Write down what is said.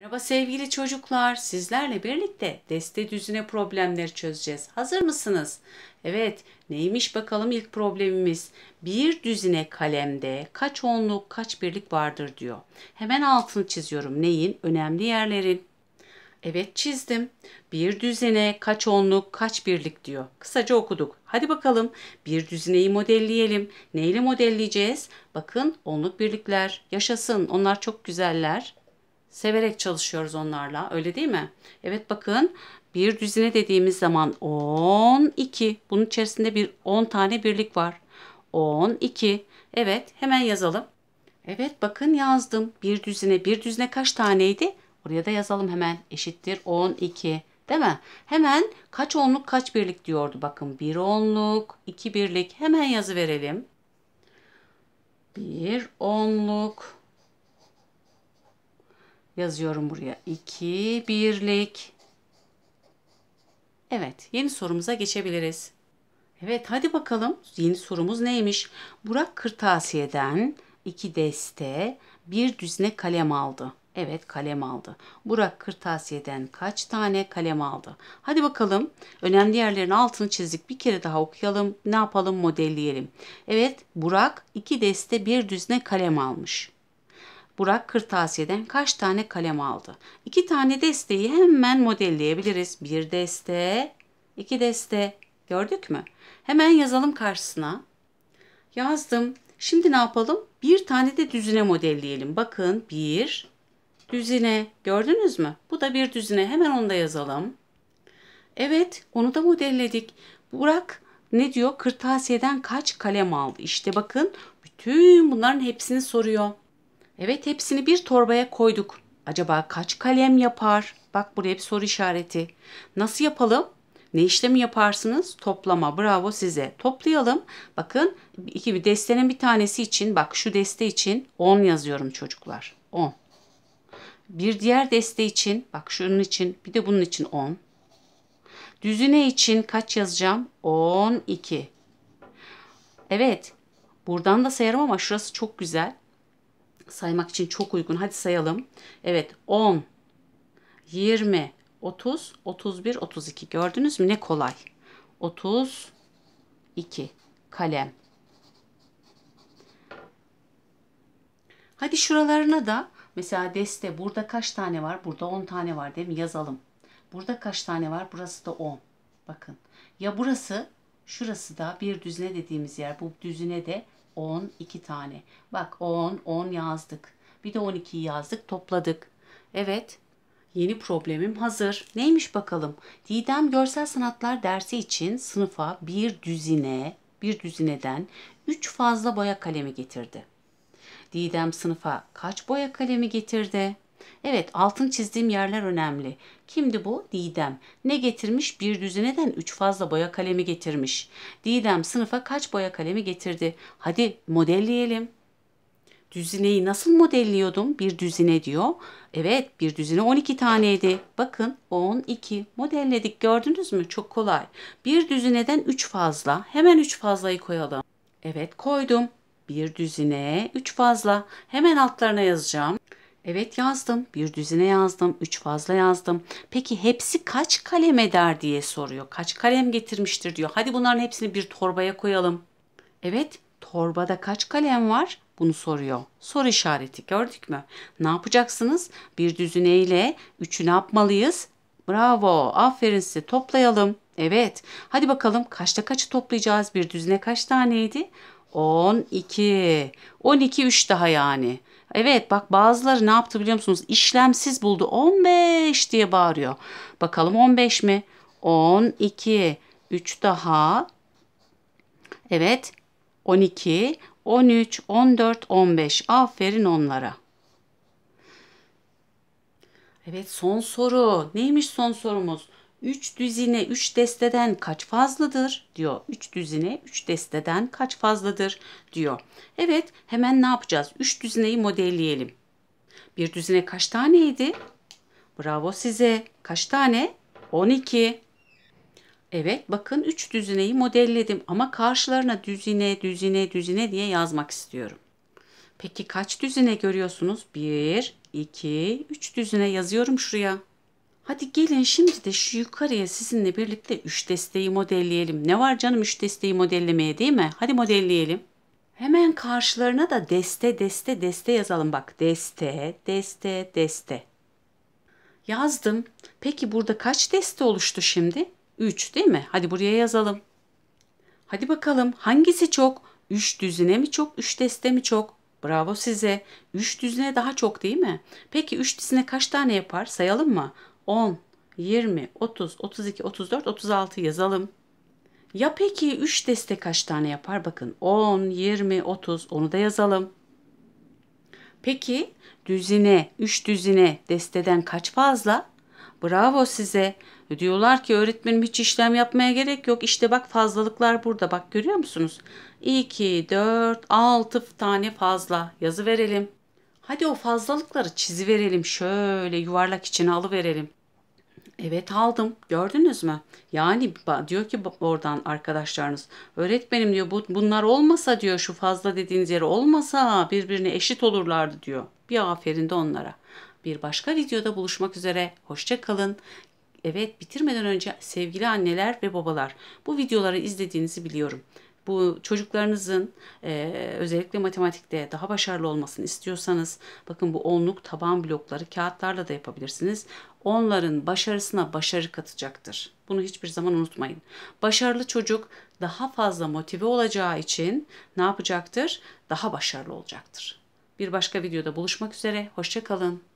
Merhaba sevgili çocuklar, sizlerle birlikte deste düzine problemleri çözeceğiz. Hazır mısınız? Evet, neymiş bakalım ilk problemimiz. Bir düzine kalemde kaç onluk, kaç birlik vardır diyor. Hemen altını çiziyorum. Neyin? Önemli yerlerin. Evet çizdim. Bir düzine kaç onluk, kaç birlik diyor. Kısaca okuduk. Hadi bakalım bir düzineyi modelleyelim. Neyle modelleyeceğiz? Bakın onluk birlikler yaşasın. Onlar çok güzeller. Severek çalışıyoruz onlarla öyle değil mi? Evet bakın bir düzine dediğimiz zaman 12. Bunun içerisinde bir 10 tane birlik var. 12. Evet hemen yazalım. Evet bakın yazdım. Bir düzine bir düzine kaç taneydi? Oraya da yazalım hemen. Eşittir 12. Değil mi? Hemen kaç onluk kaç birlik diyordu. Bakın bir onluk, iki birlik. Hemen yazı verelim. Bir onluk, Yazıyorum buraya 2 birlik. Evet yeni sorumuza geçebiliriz. Evet hadi bakalım yeni sorumuz neymiş? Burak Kırtasiye'den 2 deste bir düzine kalem aldı. Evet kalem aldı. Burak Kırtasiye'den kaç tane kalem aldı? Hadi bakalım. Önemli yerlerin altını çizdik. Bir kere daha okuyalım. Ne yapalım? Modelleyelim. Evet Burak iki deste bir düzine kalem almış. Burak kırtasiyeden kaç tane kalem aldı? İki tane desteği hemen modelleyebiliriz. Bir deste, iki deste. Gördük mü? Hemen yazalım karşısına. Yazdım. Şimdi ne yapalım? Bir tane de düzine modelleyelim. Bakın bir düzine. Gördünüz mü? Bu da bir düzine. Hemen onu da yazalım. Evet onu da modelledik. Burak ne diyor? Kırtasiyeden kaç kalem aldı? İşte bakın bütün bunların hepsini soruyor. Evet hepsini bir torbaya koyduk. Acaba kaç kalem yapar? Bak buraya bir soru işareti. Nasıl yapalım? Ne işlemi yaparsınız? Toplama. Bravo size. Toplayalım. Bakın iki bir destenin bir tanesi için bak şu deste için 10 yazıyorum çocuklar. 10. Bir diğer deste için bak şunun için bir de bunun için 10. Düzine için kaç yazacağım? 12. Evet. Buradan da sayarım ama şurası çok güzel saymak için çok uygun. Hadi sayalım. Evet 10, 20, 30, 31, 32. Gördünüz mü? Ne kolay. 32 kalem. Hadi şuralarına da mesela deste burada kaç tane var? Burada 10 tane var değil mi? Yazalım. Burada kaç tane var? Burası da 10. Bakın. Ya burası, şurası da bir düzine dediğimiz yer. Bu düzine de 10, 2 tane. Bak 10, 10 yazdık. Bir de 12'yi yazdık, topladık. Evet, yeni problemim hazır. Neymiş bakalım? Didem Görsel Sanatlar dersi için sınıfa bir düzine, bir düzineden 3 fazla boya kalemi getirdi. Didem sınıfa kaç boya kalemi getirdi? Evet altın çizdiğim yerler önemli. Kimdi bu? Didem. Ne getirmiş? Bir düzineden üç fazla boya kalemi getirmiş. Didem sınıfa kaç boya kalemi getirdi? Hadi modelleyelim. Düzineyi nasıl modelliyordum? Bir düzine diyor. Evet bir düzine 12 taneydi. Bakın 12 modelledik gördünüz mü? Çok kolay. Bir düzineden 3 fazla. Hemen 3 fazlayı koyalım. Evet koydum. Bir düzine 3 fazla. Hemen altlarına yazacağım. Evet yazdım. Bir düzine yazdım. Üç fazla yazdım. Peki hepsi kaç kalem eder diye soruyor. Kaç kalem getirmiştir diyor. Hadi bunların hepsini bir torbaya koyalım. Evet torbada kaç kalem var? Bunu soruyor. Soru işareti gördük mü? Ne yapacaksınız? Bir düzine ile üçü ne yapmalıyız? Bravo. Aferin size. Toplayalım. Evet. Hadi bakalım kaçta kaçı toplayacağız? Bir düzine kaç taneydi? 12. 12 3 daha yani. Evet bak bazıları ne yaptı biliyor musunuz? İşlemsiz buldu. 15 diye bağırıyor. Bakalım 15 mi? 12. 3 daha. Evet. 12, 13, 14, 15. Aferin onlara. Evet son soru. Neymiş son sorumuz? 3 düzine 3 desteden kaç fazladır diyor. 3 düzine 3 desteden kaç fazladır diyor. Evet hemen ne yapacağız? 3 düzineyi modelleyelim. Bir düzine kaç taneydi? Bravo size. Kaç tane? 12. Evet bakın 3 düzineyi modelledim ama karşılarına düzine düzine düzine diye yazmak istiyorum. Peki kaç düzine görüyorsunuz? 1, 2, 3 düzine yazıyorum şuraya. Hadi gelin şimdi de şu yukarıya sizinle birlikte üç desteği modelleyelim. Ne var canım üç desteği modellemeye değil mi? Hadi modelleyelim. Hemen karşılarına da deste deste deste yazalım. Bak deste deste deste. Yazdım. Peki burada kaç deste oluştu şimdi? 3 değil mi? Hadi buraya yazalım. Hadi bakalım hangisi çok? 3 düzine mi çok? 3 deste mi çok? Bravo size. 3 düzine daha çok değil mi? Peki 3 düzine kaç tane yapar? Sayalım mı? 10, 20, 30, 32, 34, 36 yazalım. Ya peki 3 deste kaç tane yapar? Bakın 10, 20, 30 onu da yazalım. Peki düzine, 3 düzine desteden kaç fazla? Bravo size. Diyorlar ki öğretmenim hiç işlem yapmaya gerek yok. İşte bak fazlalıklar burada. Bak görüyor musunuz? 2, 4, 6 tane fazla yazı verelim. Hadi o fazlalıkları çizi verelim. Şöyle yuvarlak içine alıverelim. Evet aldım. Gördünüz mü? Yani diyor ki oradan arkadaşlarınız öğretmenim diyor bu, bunlar olmasa diyor şu fazla dediğiniz yeri olmasa birbirine eşit olurlardı diyor. Bir aferin de onlara. Bir başka videoda buluşmak üzere. Hoşça kalın. Evet bitirmeden önce sevgili anneler ve babalar bu videoları izlediğinizi biliyorum bu çocuklarınızın e, özellikle matematikte daha başarılı olmasını istiyorsanız bakın bu onluk taban blokları kağıtlarla da yapabilirsiniz. Onların başarısına başarı katacaktır. Bunu hiçbir zaman unutmayın. Başarılı çocuk daha fazla motive olacağı için ne yapacaktır? Daha başarılı olacaktır. Bir başka videoda buluşmak üzere. Hoşçakalın.